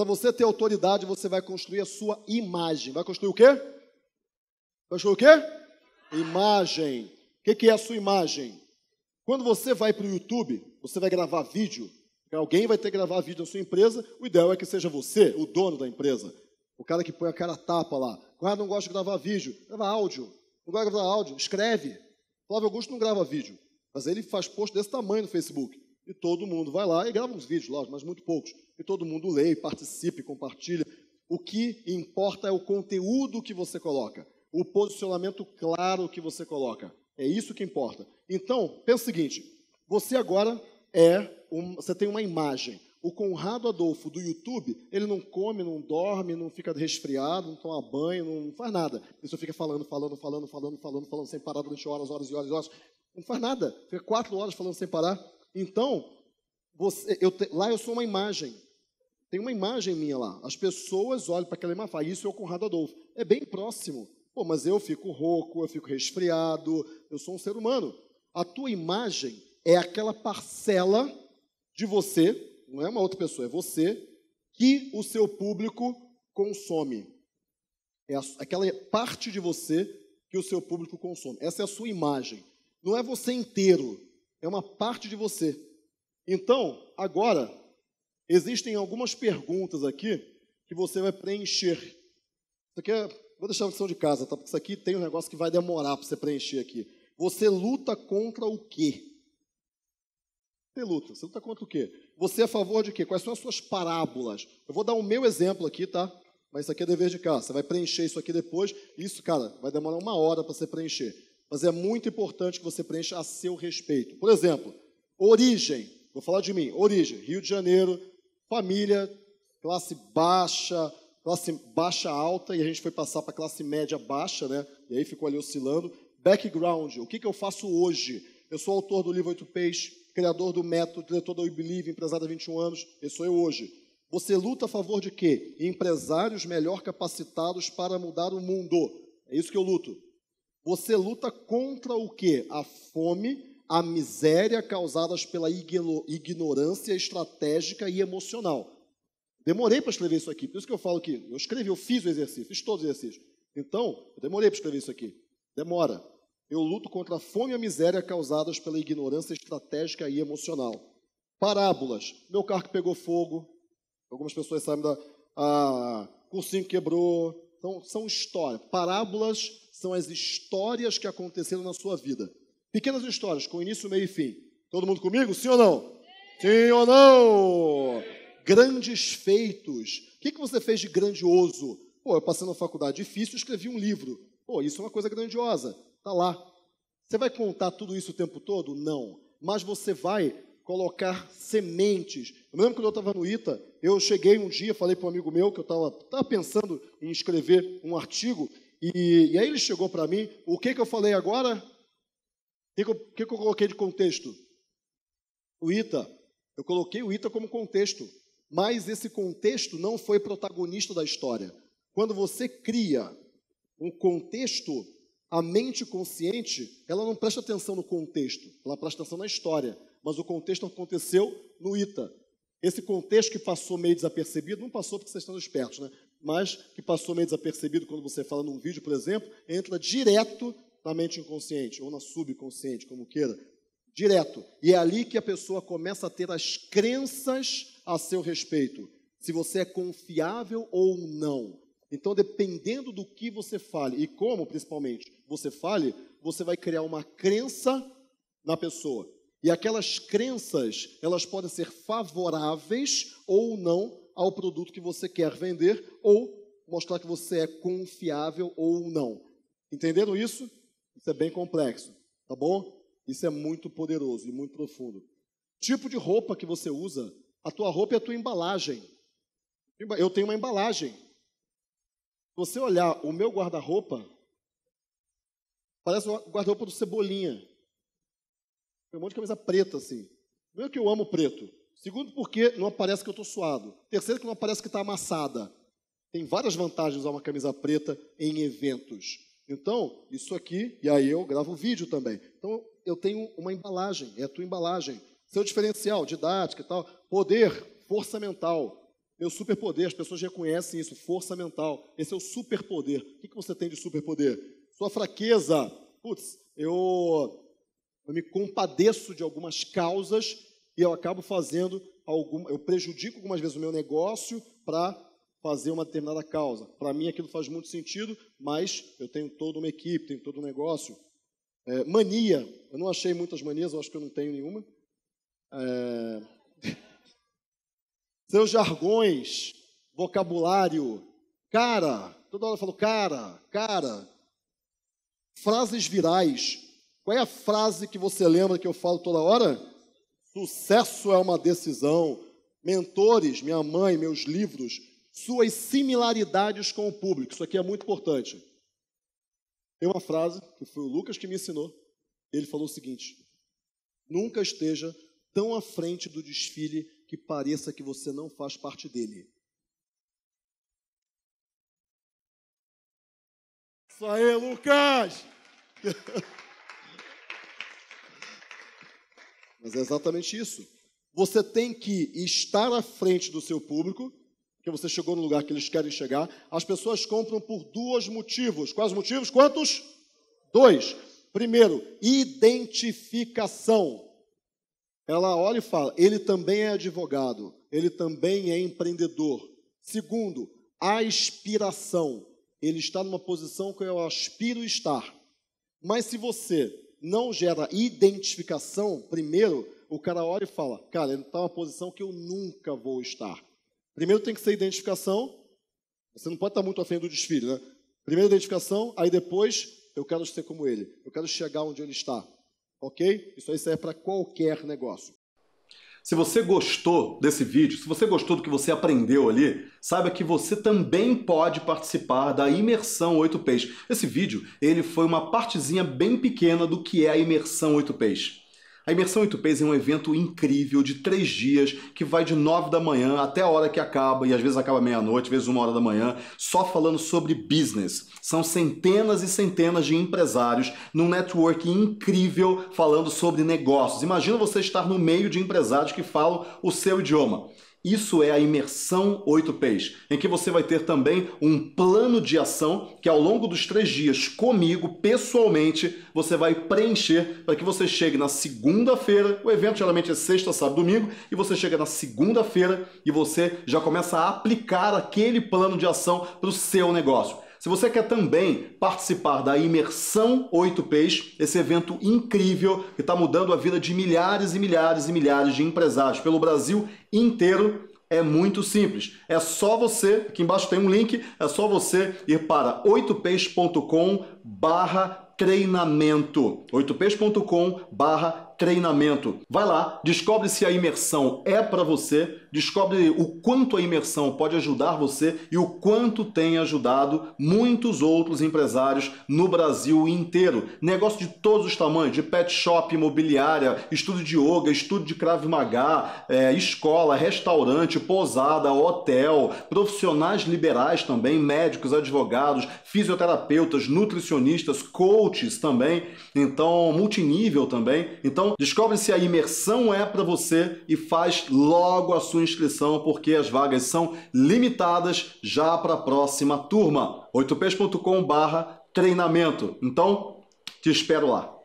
Para você ter autoridade, você vai construir a sua imagem. Vai construir o quê? Vai construir o quê? Imagem. O que, que é a sua imagem? Quando você vai para o YouTube, você vai gravar vídeo. Alguém vai ter que gravar vídeo na sua empresa. O ideal é que seja você, o dono da empresa. O cara que põe a cara tapa lá. Ah, não gosta de gravar vídeo. Grava áudio. Não gosta de gravar áudio. Escreve. Flávio Augusto não grava vídeo. Mas ele faz post desse tamanho no Facebook. E todo mundo vai lá e grava uns vídeos, lógico, mas muito poucos. E todo mundo lê, participe, compartilha. O que importa é o conteúdo que você coloca, o posicionamento claro que você coloca. É isso que importa. Então, pensa o seguinte: você agora é, um, você tem uma imagem. O Conrado Adolfo do YouTube, ele não come, não dorme, não fica resfriado, não toma banho, não faz nada. Ele só fica falando, falando, falando, falando, falando, falando sem parar durante horas, horas e horas e horas. Não faz nada. Fica quatro horas falando sem parar. Então, você, eu te, lá eu sou uma imagem. Tem uma imagem minha lá. As pessoas olham para aquela imagem e falam, isso é o Conrado Adolfo. É bem próximo. Pô, mas eu fico rouco, eu fico resfriado, eu sou um ser humano. A tua imagem é aquela parcela de você, não é uma outra pessoa, é você, que o seu público consome. É aquela parte de você que o seu público consome. Essa é a sua imagem. Não é você inteiro é uma parte de você. Então, agora, existem algumas perguntas aqui que você vai preencher. Isso aqui é, vou deixar a lição de casa, tá? Porque isso aqui tem um negócio que vai demorar para você preencher aqui. Você luta contra o quê? Você luta. Você luta contra o quê? Você é a favor de quê? Quais são as suas parábolas? Eu vou dar o meu exemplo aqui, tá? Mas isso aqui é dever de casa. Você vai preencher isso aqui depois. Isso, cara, vai demorar uma hora para você preencher mas é muito importante que você preencha a seu respeito. Por exemplo, origem. Vou falar de mim. Origem: Rio de Janeiro, família, classe baixa, classe baixa alta, e a gente foi passar para classe média baixa, né? E aí ficou ali oscilando. Background: o que, que eu faço hoje? Eu sou autor do livro Oito Peixes, criador do método, diretor da We Believe, empresário há 21 anos. Esse sou eu hoje. Você luta a favor de quê? Empresários melhor capacitados para mudar o mundo. É isso que eu luto. Você luta contra o que? A fome, a miséria causadas pela ignorância estratégica e emocional. Demorei para escrever isso aqui, por isso que eu falo que eu escrevi, eu fiz o exercício, fiz todos os exercícios. Então, eu demorei para escrever isso aqui. Demora. Eu luto contra a fome e a miséria causadas pela ignorância estratégica e emocional. Parábolas. Meu carro pegou fogo. Algumas pessoas sabem da. Ah, cursinho quebrou então, são histórias. Parábolas são as histórias que aconteceram na sua vida. Pequenas histórias, com início, meio e fim. Todo mundo comigo? Sim ou não? Sim ou não? Grandes feitos. O que, você fez de grandioso? Pô, eu passei na faculdade difícil, escrevi um livro. Pô, isso é uma coisa grandiosa. Tá lá. Você vai contar tudo isso o tempo todo? Não. Mas você vai colocar sementes. Eu me lembro quando eu estava no ITA, eu cheguei um dia, falei para um amigo meu que eu estava pensando em escrever um artigo, e, e aí ele chegou para mim, o que, que eu falei agora? O que, que, eu, que, que eu coloquei de contexto? O ITA. Eu coloquei o ITA como contexto, mas esse contexto não foi protagonista da história. Quando você cria um contexto, a mente consciente, ela não presta atenção no contexto, ela presta atenção na história mas o contexto aconteceu no ITA. Esse contexto que passou meio desapercebido, não passou porque vocês estão espertos, né? mas que passou meio desapercebido quando você fala num vídeo, por exemplo, entra direto na mente inconsciente ou na subconsciente, como queira, direto. E é ali que a pessoa começa a ter as crenças a seu respeito, se você é confiável ou não. Então, dependendo do que você fale e como, principalmente, você fale, você vai criar uma crença na pessoa. E aquelas crenças, elas podem ser favoráveis ou não ao produto que você quer vender ou mostrar que você é confiável ou não. Entenderam isso? Isso é bem complexo, tá bom? Isso é muito poderoso e muito profundo. Tipo de roupa que você usa, a tua roupa é a tua embalagem. Eu tenho uma embalagem. Se você olhar o meu guarda-roupa, parece o guarda-roupa do Cebolinha. Tem um monte de camisa preta, assim. Primeiro que eu amo preto. Segundo, porque não aparece que eu estou suado. Terceiro, que não aparece que está amassada. Tem várias vantagens usar uma camisa preta em eventos. Então, isso aqui, e aí eu gravo vídeo também. Então, eu tenho uma embalagem, é a tua embalagem. Seu diferencial, didática e tal. Poder, força mental. Meu superpoder, as pessoas reconhecem isso, força mental. Esse é o superpoder. O que você tem de superpoder? Sua fraqueza. Putz, eu eu me compadeço de algumas causas e eu acabo fazendo algum, eu prejudico algumas vezes o meu negócio para fazer uma determinada causa. Para mim aquilo faz muito sentido, mas eu tenho toda uma equipe, tenho todo um negócio. É, mania, eu não achei muitas manias, eu acho que eu não tenho nenhuma. É... Seus jargões, vocabulário, cara, toda hora eu falo cara, cara. Frases virais, qual é a frase que você lembra que eu falo toda hora? Sucesso é uma decisão. Mentores, minha mãe, meus livros, suas similaridades com o público. Isso aqui é muito importante. Tem uma frase que foi o Lucas que me ensinou. Ele falou o seguinte: Nunca esteja tão à frente do desfile que pareça que você não faz parte dele. Isso aí, Lucas! Mas é exatamente isso. Você tem que estar à frente do seu público, que você chegou no lugar que eles querem chegar. As pessoas compram por dois motivos. Quais motivos? Quantos? Dois. Primeiro, identificação. Ela olha e fala: ele também é advogado, ele também é empreendedor. Segundo, aspiração. Ele está numa posição que eu aspiro estar. Mas se você não gera identificação, primeiro, o cara olha e fala: Cara, ele está numa posição que eu nunca vou estar. Primeiro tem que ser identificação. Você não pode estar muito afim do desfile, né? Primeiro identificação, aí depois eu quero ser como ele. Eu quero chegar onde ele está. Ok? Isso aí serve para qualquer negócio. Se você gostou desse vídeo, se você gostou do que você aprendeu ali, saiba que você também pode participar da imersão 8 Peixes. Esse vídeo, ele foi uma partezinha bem pequena do que é a imersão 8 Peixes. A imersão em Tupês é um evento incrível de três dias que vai de nove da manhã até a hora que acaba, e às vezes acaba meia-noite, às vezes uma hora da manhã, só falando sobre business. São centenas e centenas de empresários num network incrível falando sobre negócios. Imagina você estar no meio de empresários que falam o seu idioma. Isso é a imersão 8Ps, em que você vai ter também um plano de ação que ao longo dos três dias, comigo, pessoalmente, você vai preencher para que você chegue na segunda-feira. O evento geralmente é sexta, sábado, domingo, e você chega na segunda-feira e você já começa a aplicar aquele plano de ação para o seu negócio. Se você quer também participar da imersão 8Ps, esse evento incrível que está mudando a vida de milhares e milhares e milhares de empresários pelo Brasil inteiro, é muito simples. É só você, aqui embaixo tem um link, é só você ir para 8peixcom barra treinamento. 8 barra treinamento. Vai lá, descobre se a imersão é para você, descobre o quanto a imersão pode ajudar você e o quanto tem ajudado muitos outros empresários no Brasil inteiro. Negócio de todos os tamanhos, de pet shop, imobiliária, estudo de yoga, estudo de Krav Maga, é, escola, restaurante, pousada, hotel, profissionais liberais também, médicos, advogados, fisioterapeutas, nutricionistas, coaches também, então multinível também. Então então, descobre se a imersão é para você e faz logo a sua inscrição, porque as vagas são limitadas já para a próxima turma. 8peixcom treinamento. Então, te espero lá.